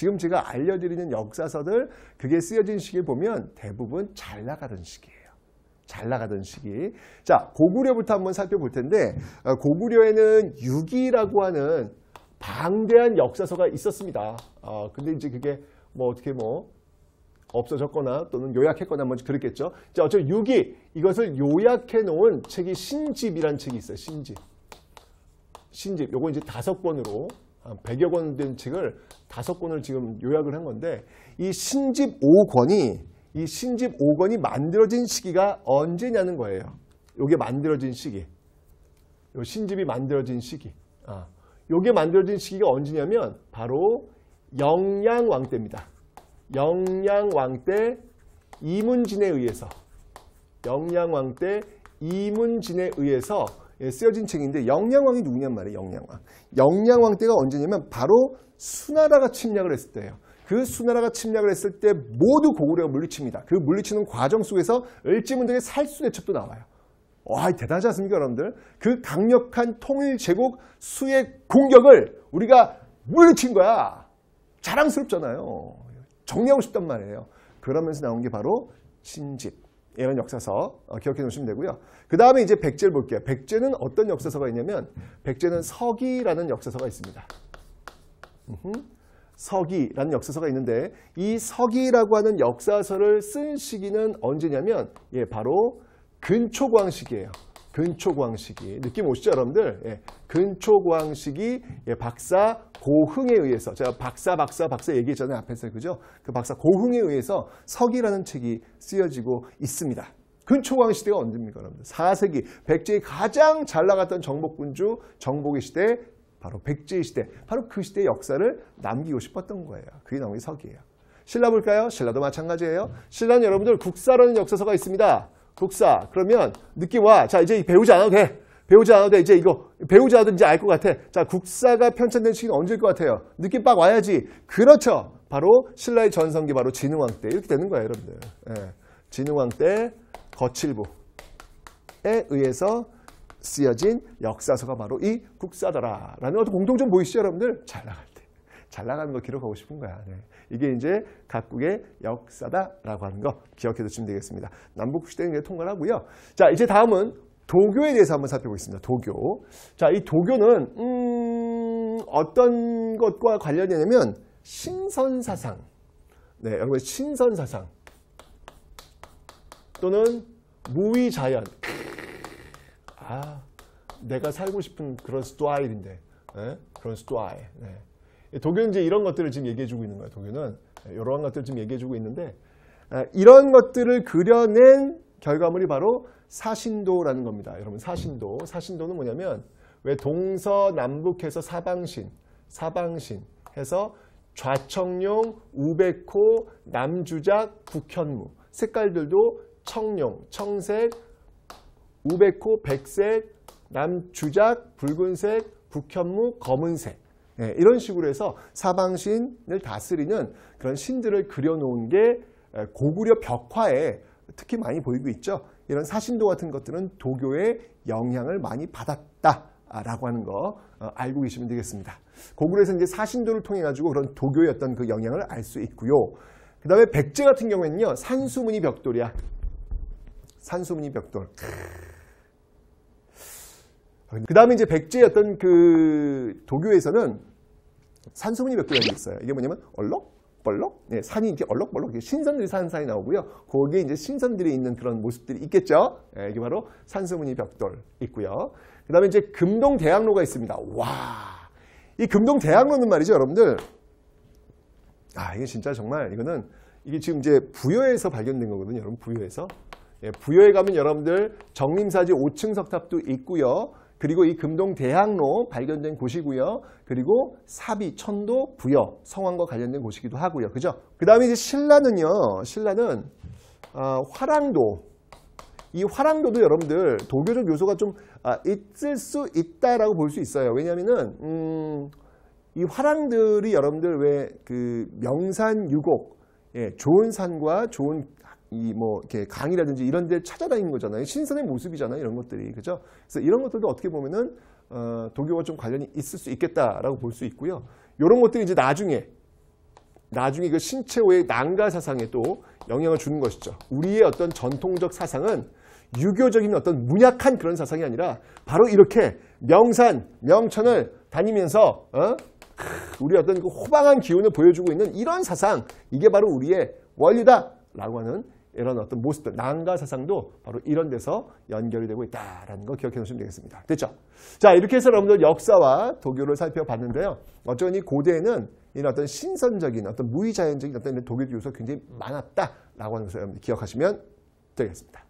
지금 제가 알려드리는 역사서들 그게 쓰여진 시기 보면 대부분 잘 나가던 시기예요. 잘 나가던 시기. 자, 고구려부터 한번 살펴볼 텐데 어, 고구려에는 유기라고 하는 방대한 역사서가 있었습니다. 어, 근데 이제 그게 뭐 어떻게 뭐 없어졌거나 또는 요약했거나 뭐 그랬겠죠. 자, 어쨌든 유기 이것을 요약해 놓은 책이 신집이란 책이 있어요. 신집. 신집. 요거 이제 다섯 권으로 100여 권 된 책을 다섯 권을 지금 요약을 한 건데 이 신집 5권이 이 신집 5권이 만들어진 시기가 언제냐는 거예요. 요게 만들어진 시기. 요 신집이 만들어진 시기. 아, 요게 만들어진 시기가 언제냐면 바로 영양왕 때입니다. 영양왕 때 이문진에 의해서 영양왕 때 이문진에 의해서 예, 쓰여진 책인데 영양왕이 누구냔 말이에요. 영양왕. 영양왕 때가 언제냐면 바로 수나라가 침략을 했을 때예요. 그 수나라가 침략을 했을 때 모두 고구려가 물리칩니다. 그 물리치는 과정 속에서 을지문덕의 살수대첩도 나와요. 와 대단하지 않습니까 여러분들? 그 강력한 통일제국 수의 공격을 우리가 물리친 거야. 자랑스럽잖아요. 정리하고 싶단 말이에요. 그러면서 나온 게 바로 신집. 이런 역사서 어, 기억해 놓으시면 되고요. 그 다음에 이제 백제를 볼게요. 백제는 어떤 역사서가 있냐면 백제는 서기라는 역사서가 있습니다. 서기라는 역사서가 있는데 이 서기라고 하는 역사서를 쓴 시기는 언제냐면 예 바로 근초광 시기예요. 근초광식이 느낌 오시죠 여러분들 예, 근초광식이 예, 박사 고흥에 의해서 제가 박사 박사 박사 얘기했잖아요 앞에서 그죠 그 박사 고흥에 의해서 석이라는 책이 쓰여지고 있습니다 근초광 시대가 언제입니까 여러분들 4세기 백제의 가장 잘 나갔던 정복군주 정복의 시대 바로 백제의 시대 바로 그 시대의 역사를 남기고 싶었던 거예요 그게 나온 게 석이에요 신라 볼까요 신라도 마찬가지예요 신라는 여러분들 국사라는 역사서가 있습니다 독사. 그러면 느낌 와. 자, 이제 배우지 않아도 돼. 배우지 않아도 돼. 이제 이거 배우지 않아도 이제 알 것 같아. 자, 국사가 편찬된 시기는 언제일 것 같아요? 느낌 빡 와야지. 그렇죠. 바로 신라의 전성기 바로 진흥왕 때 이렇게 되는 거예요, 여러분들. 예. 진흥왕 때 거칠부에 의해서 쓰여진 역사서가 바로 이 국사더라라는 것도 공통점 보이시죠, 여러분들? 잘 나가죠. 잘 나가는 거 기록하고 싶은 거야. 네. 이게 이제 각국의 역사다라고 하는 거 기억해 두시면 되겠습니다. 남북 시대는 통과를 하고요. 자, 이제 다음은 도교에 대해서 한번 살펴보겠습니다. 도교. 자, 이 도교는 음, 어떤 것과 관련이냐면 신선사상. 네, 여러분 신선사상 또는 무위자연. 아, 내가 살고 싶은 그런 스아일인데 에? 네, 그런 스아일 네. 독교는 이제 이런 것들을 지금 얘기해주고 있는 거예요. 도교는 예, 이런 것들을 지금 얘기해주고 있는데 아, 이런 것들을 그려낸 결과물이 바로 사신도라는 겁니다. 여러분 사신도, 사신도는 뭐냐면 왜 동서남북해서 사방신, 사방신 해서 좌청룡, 우백호, 남주작, 북현무 색깔들도 청룡, 청색, 우백호, 백색, 남주작, 붉은색, 북현무 검은색 네, 이런 식으로 해서 사방신을 다스리는 그런 신들을 그려놓은 게 고구려 벽화에 특히 많이 보이고 있죠. 이런 사신도 같은 것들은 도교의 영향을 많이 받았다라고 하는 거 어, 알고 계시면 되겠습니다. 고구려에서 이제 사신도를 통해 가지고 그런 도교의 어떤 그 영향을 알 수 있고요. 그 다음에 백제 같은 경우에는요. 산수무늬 벽돌이야. 산수무늬 벽돌. 그 다음에 이제 백제의 어떤 그 도교에서는 산소문이 몇 개가 있어요. 이게 뭐냐면 얼럭 벌럭 예, 산이 이렇게 얼럭벌럭 신선들이 산 사는 이 나오고요. 거기에 이제 신선들이 있는 그런 모습들이 있겠죠. 예, 이게 바로 산수문이 벽돌 있고요. 그 다음에 이제 금동대학로가 있습니다. 와, 이 금동대학로는 말이죠, 여러분들. 아, 이게 진짜 정말 이거는 이게 지금 이제 부여에서 발견된 거거든요, 여러분 부여에서. 예, 부여에 가면 여러분들 정림사지 5층 석탑도 있고요. 그리고 이 금동 대학로 발견된 곳이고요. 그리고 사비, 천도, 부여, 성왕과 관련된 곳이기도 하고요. 그죠? 그 다음에 이제 신라는요. 신라는 어, 화랑도 이 화랑도도 여러분들 도교적 요소가 좀 아, 있을 수 있다라고 볼 수 있어요. 왜냐면은 음, 이 화랑들이 여러분들 왜 그 명산 유곡, 예, 좋은 산과 좋은 이뭐 이렇게 강이라든지 이런 데 찾아다니는 거잖아요. 신선의 모습이잖아요. 이런 것들이. 그죠? 그래서 이런 것들도 어떻게 보면은 어, 독일과 좀 관련이 있을 수 있겠다라고 볼 수 있고요. 이런 것들이 이제 나중에 나중에 그 신체호의 난가 사상에 또 영향을 주는 것이죠. 우리의 어떤 전통적 사상은 유교적인 어떤 문약한 그런 사상이 아니라 바로 이렇게 명산, 명천을 다니면서 어? 우리 어떤 그 호방한 기운을 보여주고 있는 이런 사상 이게 바로 우리의 원리다라고 하는 이런 어떤 모습들, 난과 사상도 바로 이런 데서 연결이 되고 있다라는 거 기억해 놓으시면 되겠습니다. 됐죠? 자, 이렇게 해서 여러분들 역사와 도교를 살펴봤는데요. 어쩌면 이 고대에는 이런 어떤 신선적인 어떤 무의자연적인 어떤 독일 요소가 굉장히 많았다라고 하는 것을 여러분들 기억하시면 되겠습니다.